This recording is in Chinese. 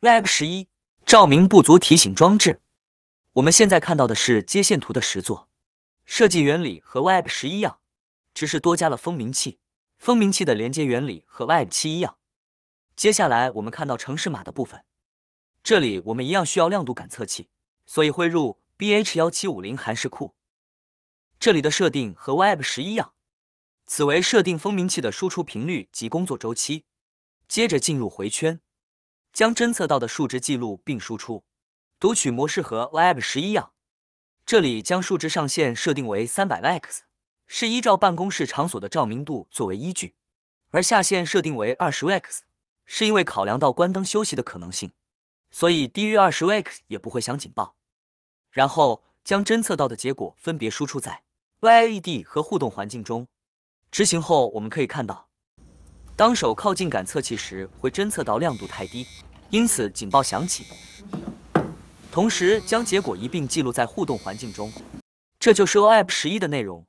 Web 十一照明不足提醒装置，我们现在看到的是接线图的实作，设计原理和 Web 十一样，只是多加了蜂鸣器。蜂鸣器的连接原理和 Web 七一样。接下来我们看到城市码的部分，这里我们一样需要亮度感测器，所以会入 BH1750 寒式库。这里的设定和 Web 十一样，此为设定蜂鸣器的输出频率及工作周期。接着进入回圈。将侦测到的数值记录并输出，读取模式和 Web 十一样。这里将数值上限设定为三百 lux，是依照办公室场所的照明度作为依据；而下限设定为二十 lux，是因为考量到关灯休息的可能性，所以低于二十 lux 也不会响警报。然后将侦测到的结果分别输出在 YLED 和互动环境中。执行后，我们可以看到。当手靠近感测器时，会侦测到亮度太低，因此警报响起，同时将结果一并记录在互动环境中。这就是 OAP 十一的内容。